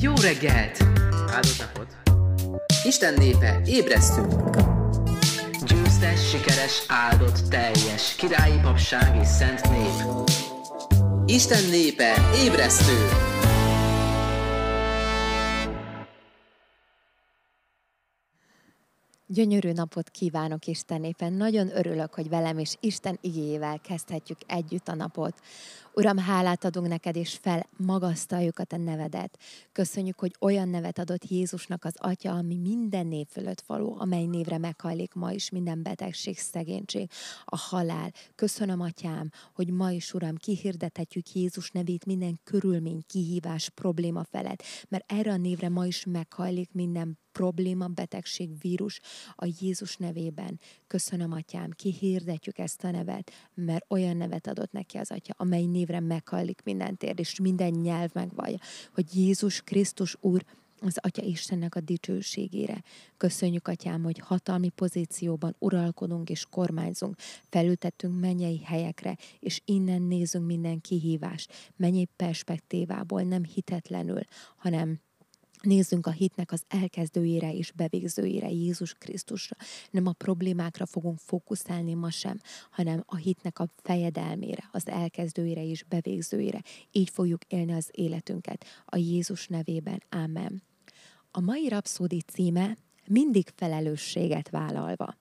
Jó reggelt! Áldott napot! Isten népe, ébresztünk! Győztes, sikeres, áldott, teljes, királyi papság és szent nép. Isten népe, ébresztő! Gyönyörű napot kívánok Isten népen. Nagyon örülök, hogy velem és Isten igéjével kezdhetjük együtt a napot. Uram, hálát adunk neked, és felmagasztaljuk a te nevedet. Köszönjük, hogy olyan nevet adott Jézusnak az Atya, ami minden név fölött való, amely névre meghajlik ma is minden betegség, szegénység, a halál. Köszönöm, Atyám, hogy ma is, Uram, kihirdethetjük Jézus nevét minden körülmény, kihívás, probléma felett, mert erre a névre ma is meghajlik minden probléma, betegség, vírus a Jézus nevében. Köszönöm, Atyám, kihirdetjük ezt a nevet, mert olyan nevet adott neki az Atya, amely név névre meghallik minden térd, és minden nyelv megvallja, hogy Jézus Krisztus Úr az Atya Istennek a dicsőségére. Köszönjük, Atyám, hogy hatalmi pozícióban uralkodunk és kormányzunk, felültettünk mennyei helyekre, és innen nézünk minden kihívást, mennyi perspektívából, nem hitetlenül, hanem Nézzünk a hitnek az elkezdőjére és bevégzőjére, Jézus Krisztusra. Nem a problémákra fogunk fókuszálni ma sem, hanem a hitnek a fejedelmére, az elkezdőjére és bevégzőjére. Így fogjuk élni az életünket. A Jézus nevében. Amen. A mai rapszódi címe mindig felelősséget vállalva.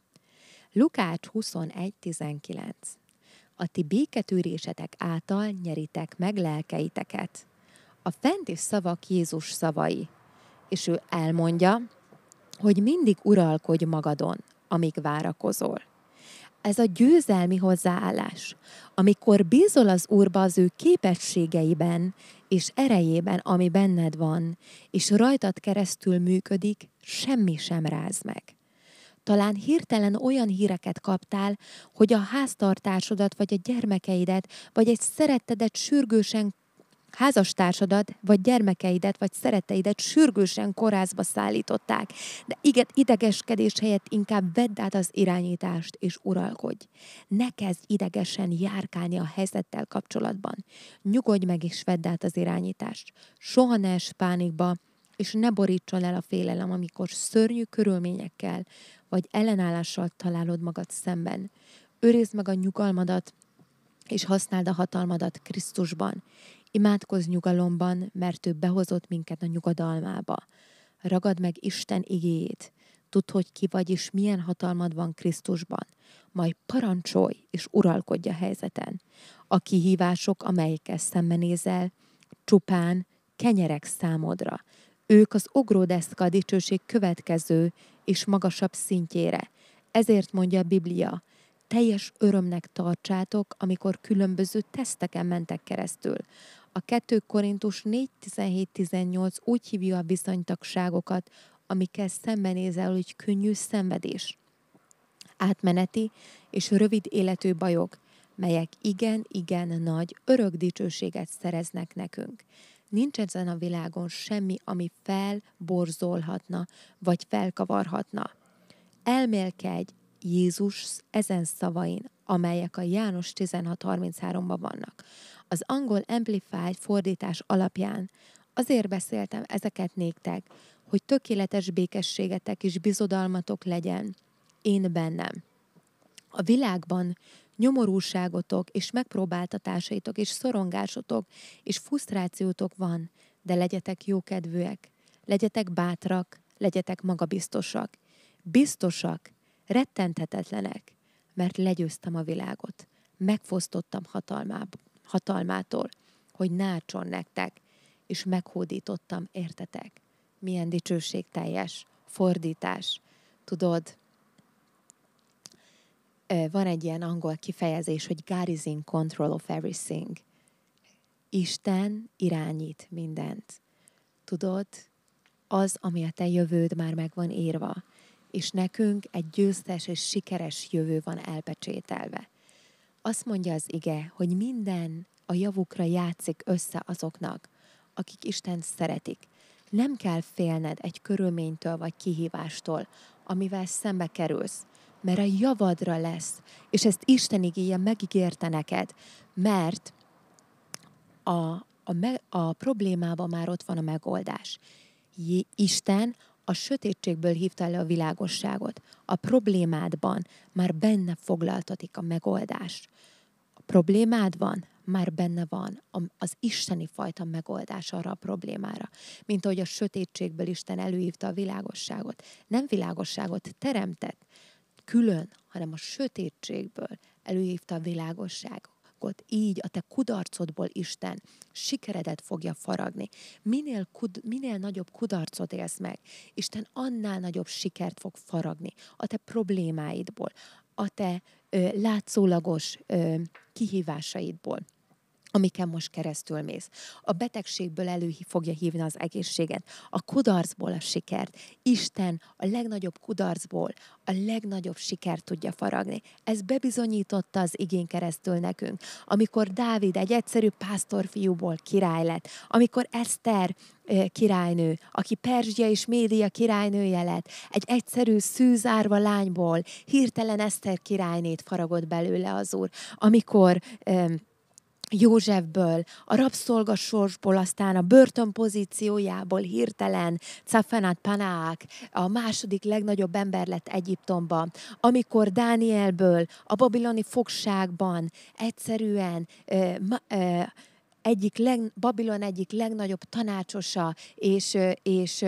Lukács 21.19 A ti béketűrésetek által nyeritek meg lelkeiteket. A fenti szavak Jézus szavai és ő elmondja, hogy mindig uralkodj magadon, amíg várakozol. Ez a győzelmi hozzáállás. Amikor bízol az Úrba az ő képességeiben és erejében, ami benned van, és rajtad keresztül működik, semmi sem ráz meg. Talán hirtelen olyan híreket kaptál, hogy a háztartásodat, vagy a gyermekeidet, vagy egy szerettedet sürgősen házastársadat, vagy gyermekeidet, vagy szeretteidet sürgősen korázba szállították. De igen, idegeskedés helyett inkább vedd át az irányítást és uralkodj. Ne kezd idegesen járkálni a helyzettel kapcsolatban. Nyugodj meg és vedd át az irányítást. Soha ne es pánikba, és ne borítson el a félelem, amikor szörnyű körülményekkel vagy ellenállással találod magad szemben. Őrizd meg a nyugalmadat, és használd a hatalmadat Krisztusban. Imádkozz nyugalomban, mert ő behozott minket a nyugodalmába. Ragad meg Isten igéjét. Tudd, hogy ki vagy és milyen hatalmad van Krisztusban. Majd parancsolj és uralkodj a helyzeten. A kihívások, amelyekkel szembenézel, csupán kenyerek számodra. Ők az ogródeszka a dicsőség következő és magasabb szintjére. Ezért mondja a Biblia, teljes örömnek tartsátok, amikor különböző teszteken mentek keresztül a 2 Korintus 4.17.18 úgy hívja a bizonytagságokat, amikkel szembenézel, hogy könnyű szenvedés, átmeneti és rövid életű bajok, melyek igen-igen nagy örök dicsőséget szereznek nekünk. Nincs ezen a világon semmi, ami felborzolhatna, vagy felkavarhatna. Elmélkedj Jézus ezen szavain, amelyek a János 16.33-ban vannak az angol amplified fordítás alapján. Azért beszéltem ezeket néktek, hogy tökéletes békességetek és bizodalmatok legyen. Én bennem. A világban nyomorúságotok és megpróbáltatásaitok és szorongásotok és frusztrációtok van, de legyetek jókedvűek, legyetek bátrak, legyetek magabiztosak, biztosak, rettenthetetlenek, mert legyőztem a világot, megfosztottam hatalmából hatalmától, hogy nácson nektek, és meghódítottam, értetek? Milyen dicsőségteljes fordítás. Tudod, van egy ilyen angol kifejezés, hogy God is in control of everything. Isten irányít mindent. Tudod, az, ami a te jövőd már meg van írva, és nekünk egy győztes és sikeres jövő van elpecsételve. Azt mondja az ige, hogy minden a javukra játszik össze azoknak, akik Isten szeretik. Nem kell félned egy körülménytől vagy kihívástól, amivel szembe kerülsz, mert a javadra lesz, és ezt Isten igéje megígérte neked, mert a, a, me, a problémában már ott van a megoldás. Isten a sötétségből hívtál le a világosságot. A problémádban már benne foglaltatik a megoldás. A problémádban már benne van az isteni fajta megoldás arra a problémára, mint ahogy a sötétségből Isten előhívta a világosságot. Nem világosságot teremtett külön, hanem a sötétségből előhívta a világosságot kudarcot, így a te kudarcodból Isten sikeredet fogja faragni. Minél, kud, minél nagyobb kudarcot élsz meg, Isten annál nagyobb sikert fog faragni a te problémáidból, a te ö, látszólagos ö, kihívásaidból amiken most keresztül mész. A betegségből elő fogja hívni az egészséget, a kudarcból a sikert. Isten a legnagyobb kudarcból a legnagyobb sikert tudja faragni. Ez bebizonyította az igény keresztül nekünk. Amikor Dávid egy egyszerű pásztorfiúból király lett, amikor Eszter királynő, aki Perzsia és Média királynője lett, egy egyszerű szűzárva lányból hirtelen Eszter királynét faragott belőle az úr, amikor Józsefből, a rabszolgasorsból, aztán a börtön pozíciójából hirtelen Cafenat Panák a második legnagyobb ember lett Egyiptomban, amikor Dánielből a babiloni fogságban egyszerűen ö, ö, egyik leg, Babilon egyik legnagyobb tanácsosa és, és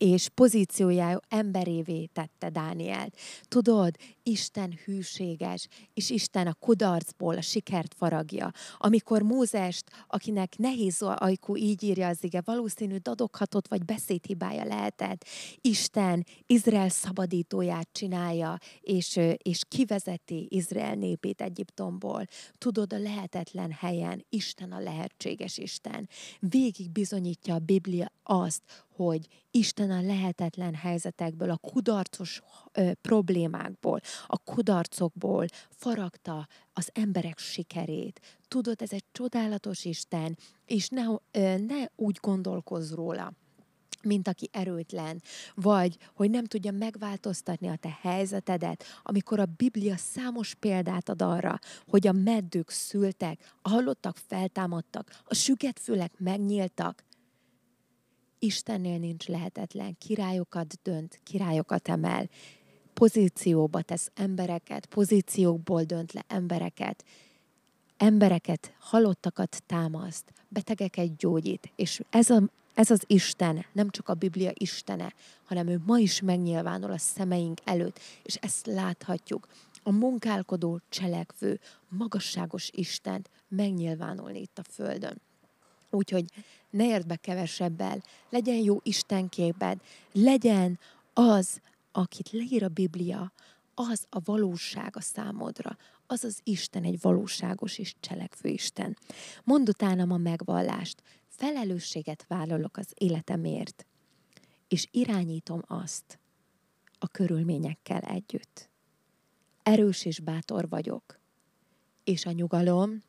és pozíciójájú emberévé tette Dánielt. Tudod, Isten hűséges, és Isten a kudarcból a sikert faragja. Amikor Mózest, akinek nehéz ajkú így írja az ige, valószínű dadoghatott, vagy beszédhibája lehetett, Isten Izrael szabadítóját csinálja, és, és kivezeti Izrael népét Egyiptomból. Tudod, a lehetetlen helyen Isten a lehetséges Isten. Végig bizonyítja a Biblia azt, hogy Isten a lehetetlen helyzetekből, a kudarcos ö, problémákból, a kudarcokból faragta az emberek sikerét. Tudod, ez egy csodálatos Isten, és ne, ö, ne úgy gondolkozz róla, mint aki erőtlen, vagy hogy nem tudja megváltoztatni a te helyzetedet, amikor a Biblia számos példát ad arra, hogy a meddők szültek, a halottak feltámadtak, a sügetfülek megnyíltak, Istennél nincs lehetetlen, királyokat dönt, királyokat emel, pozícióba tesz embereket, pozíciókból dönt le embereket, embereket, halottakat támaszt, betegeket gyógyít, és ez, a, ez az Isten, nem csak a Biblia Istene, hanem ő ma is megnyilvánul a szemeink előtt, és ezt láthatjuk. A munkálkodó, cselekvő, magasságos Istent megnyilvánulni itt a Földön. Úgyhogy ne érd be kevesebbel, legyen jó Istenképed, legyen az, akit leír a Biblia, az a valóság a számodra, az az Isten egy valóságos és cselekvő Isten. Mondd utánam a megvallást, felelősséget vállalok az életemért, és irányítom azt a körülményekkel együtt. Erős és bátor vagyok, és a nyugalom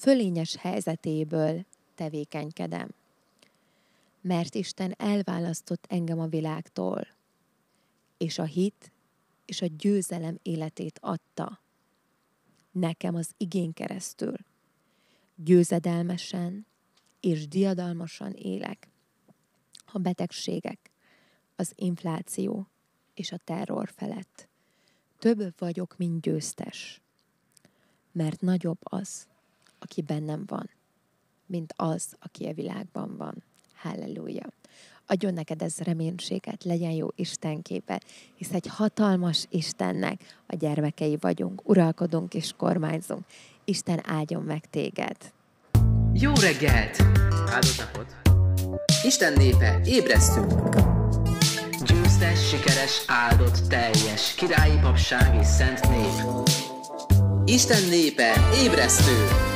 fölényes helyzetéből tevékenykedem. Mert Isten elválasztott engem a világtól, és a hit és a győzelem életét adta. Nekem az igény keresztül. Győzedelmesen és diadalmasan élek. A betegségek, az infláció és a terror felett. Több vagyok, mint győztes, mert nagyobb az, aki bennem van, mint az, aki a világban van. Halleluja! Adjon neked ez reménységet, legyen jó Isten képe, hisz egy hatalmas Istennek a gyermekei vagyunk, uralkodunk és kormányzunk. Isten áldjon meg téged! Jó reggelt! Áldott napot! Isten népe, ébresztünk! Győztes, sikeres, áldott, teljes, királyi papság és szent nép. Isten népe, ébresztő!